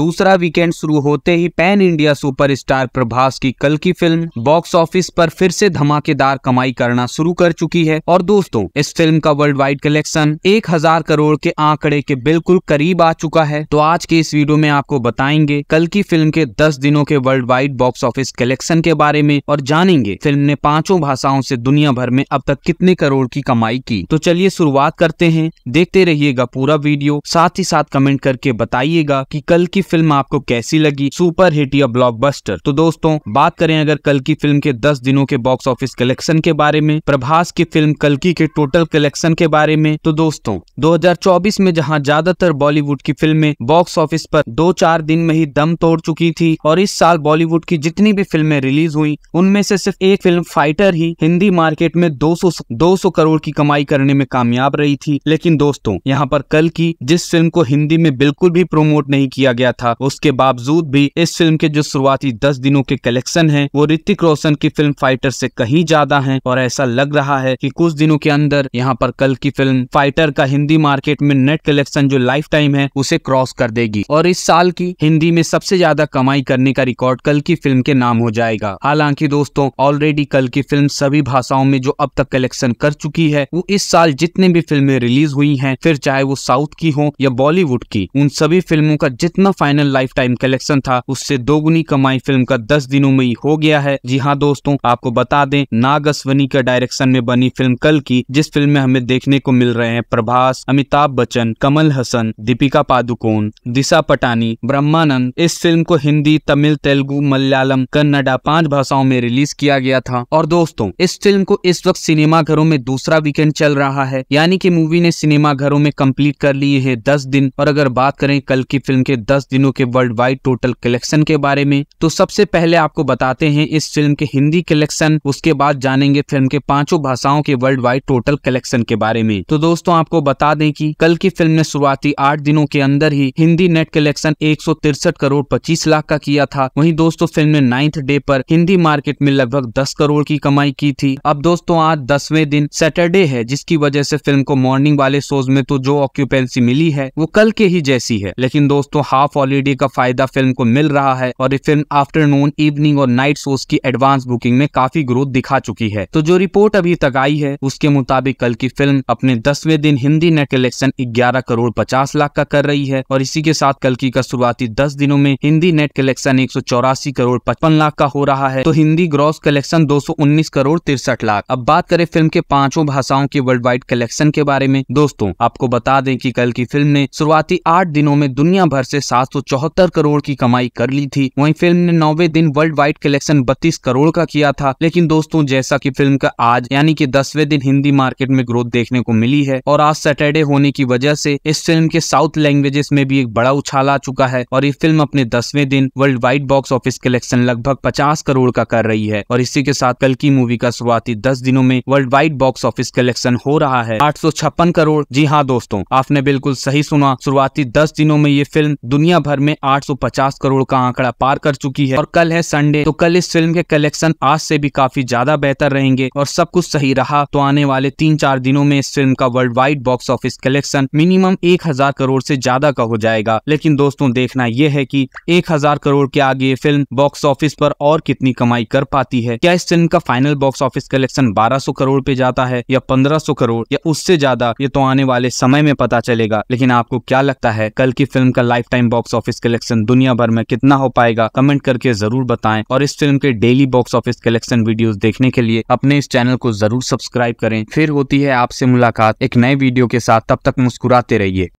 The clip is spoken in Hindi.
दूसरा वीकेंड शुरू होते ही पैन इंडिया सुपरस्टार प्रभास की कल की फिल्म बॉक्स ऑफिस पर फिर से धमाकेदार कमाई करना शुरू कर चुकी है और दोस्तों इस फिल्म का वर्ल्ड वाइड कलेक्शन 1000 करोड़ के आंकड़े के बिल्कुल करीब आ चुका है तो आज के इस वीडियो में आपको बताएंगे कल की फिल्म के दस दिनों के world wide box office collection के बारे में और जानेंगे फिल्म ने पांचों भाषाओं ऐसी दुनिया भर में अब तक कितने करोड़ की कमाई की तो चलिए शुरुआत करते हैं देखते रहिएगा पूरा वीडियो साथ ही साथ कमेंट करके बताइएगा की कल की फिल्म आपको कैसी लगी सुपर हिट या ब्लॉकबस्टर तो दोस्तों बात करें अगर कल की फिल्म के दस दिनों के बॉक्स ऑफिस कलेक्शन के बारे में प्रभास की फिल्म कल के टोटल कलेक्शन के बारे में तो दोस्तों 2024 में जहां ज्यादातर बॉलीवुड की फिल्में बॉक्स ऑफिस पर दो चार दिन में ही दम तोड़ चुकी थी और इस साल बॉलीवुड की जितनी भी फिल्में रिलीज हुई उनमें से सिर्फ एक फिल्म फाइटर ही हिंदी मार्केट में 200 200 करोड़ की कमाई करने में कामयाब रही थी लेकिन दोस्तों यहाँ पर कल की जिस फिल्म को हिंदी में बिल्कुल भी प्रोमोट नहीं किया गया था उसके बावजूद भी इस फिल्म के जो शुरुआती दस दिनों के कलेक्शन है वो ऋतिक रोशन की फिल्म फाइटर से कहीं ज्यादा है और ऐसा लग रहा है की कुछ दिनों के अंदर यहाँ पर कल की फिल्म फाइटर का हिंदी मार्केट में नेट कलेक्शन जो लाइफ टाइम है उसे क्रॉस कर देगी और इस साल की हिंदी में सबसे ज्यादा कमाई करने का रिकॉर्ड कल की फिल्म के नाम हो जाएगा हालांकि दोस्तों ऑलरेडी कल की फिल्म सभी भाषाओं में जो अब तक कलेक्शन कर चुकी है वो इस साल जितने भी फिल्में रिलीज हुई हैं फिर चाहे वो साउथ की हो या बॉलीवुड की उन सभी फिल्मों का जितना फाइनल लाइफ टाइम कलेक्शन था उससे दोगुनी कमाई फिल्म का दस दिनों में ही हो गया है जी हाँ दोस्तों आपको बता दें नाग का डायरेक्शन में बनी फिल्म कल की जिस फिल्म में हमें देखने को मिल रहे हैं प्रभास अमिताभ बच्चन कमल हसन दीपिका पादुकोण दिशा पटानी ब्रह्मानंद इस फिल्म को हिंदी तमिल तेलुगु मलयालम कन्नडा पांच भाषाओं में रिलीज किया गया था और दोस्तों इस फिल्म को इस वक्त सिनेमा घरों में दूसरा वीकेंड चल रहा है यानी कि मूवी ने सिनेमा घरों में कंप्लीट कर लिए है दस दिन और अगर बात करें कल की फिल्म के दस दिन दिनों के वर्ल्ड वाइड टोटल कलेक्शन के बारे में तो सबसे पहले आपको बताते हैं इस फिल्म के हिंदी कलेक्शन उसके बाद जानेंगे फिल्म के पांचों भाषाओं के वर्ल्ड वाइड टोटल कलेक्शन के बारे में तो दोस्तों आपको बता दें कि कल की फिल्म ने शुरुआती आठ दिनों के अंदर ही हिंदी नेट कलेक्शन एक करोड़ पच्चीस लाख का किया था वही दोस्तों फिल्म ने नाइन्थ डे पर हिंदी मार्केट में लगभग दस करोड़ की कमाई की थी अब दोस्तों आज दसवें दिन सैटरडे है जिसकी वजह से फिल्म को मॉर्निंग वाले शोज में तो जो ऑक्यूपेंसी मिली है वो कल के ही जैसी है लेकिन दोस्तों हाफ और हॉलीडे का फायदा फिल्म को मिल रहा है और ये फिल्म आफ्टरनून इवनिंग और नाइट शोज की एडवांस बुकिंग में काफी ग्रोथ दिखा चुकी है तो जो रिपोर्ट अभी तक आई है उसके मुताबिक कल की फिल्म अपने दसवें दिन हिंदी नेट कलेक्शन ग्यारह करोड़ पचास लाख का कर रही है और इसी के साथ कल की का शुरुआती दस दिनों में हिंदी नेट कलेक्शन एक करोड़ पचपन लाख का हो रहा है तो हिंदी ग्रॉस कलेक्शन दो करोड़ तिरसठ लाख अब बात करें फिल्म के पांचों भाषाओं के वर्ल्ड वाइड कलेक्शन के बारे में दोस्तों आपको बता दें कि कल की फिल्म ने शुरुआती आठ दिनों में दुनिया भर से सात 174 करोड़ की कमाई कर ली थी वहीं फिल्म ने नौवे दिन वर्ल्ड वाइड कलेक्शन बत्तीस करोड़ का किया था लेकिन दोस्तों जैसा की फिल्म का आज यानी की दसवें दिन हिंदी मार्केट में ग्रोथ देखने को मिली है और आज सैटरडे होने की वजह से इस फिल्म के साउथ लैंग्वेजेस में भी एक बड़ा उछाल आ चुका है और ये फिल्म अपने दसवें दिन world wide box office collection लगभग पचास करोड़ का कर रही है और इसी के साथ कल की मूवी का शुरुआती दस दिनों में world wide box office collection हो रहा है आठ करोड़ जी हाँ दोस्तों आपने बिल्कुल सही सुना शुरुआती दस दिनों में ये फिल्म दुनिया भर में 850 करोड़ का आंकड़ा पार कर चुकी है और कल है संडे तो कल इस फिल्म के कलेक्शन आज से भी काफी ज्यादा बेहतर रहेंगे और सब कुछ सही रहा तो आने वाले तीन चार दिनों में इस फिल्म का world wide box office collection minimum एक हजार करोड़ ऐसी ज्यादा का हो जाएगा लेकिन दोस्तों देखना यह है की एक हजार करोड़ के आगे फिल्म बॉक्स ऑफिस पर और कितनी कमाई कर पाती है क्या इस फिल्म का final box office collection 1200 crore पे जाता है या 1500 करोड़ या उससे ज्यादा ये तो आने वाले समय में पता चलेगा लेकिन आपको क्या लगता है कल की फिल्म का lifetime box office collection दुनिया भर में कितना हो पाएगा कमेंट करके जरूर बताएं और इस फिल्म के daily box office collection video देखने के लिए अपने इस चैनल को जरूर सब्सक्राइब करें फिर होती है आपसे मुलाकात एक नए वीडियो के साथ तब तक मुस्कुराते रहिए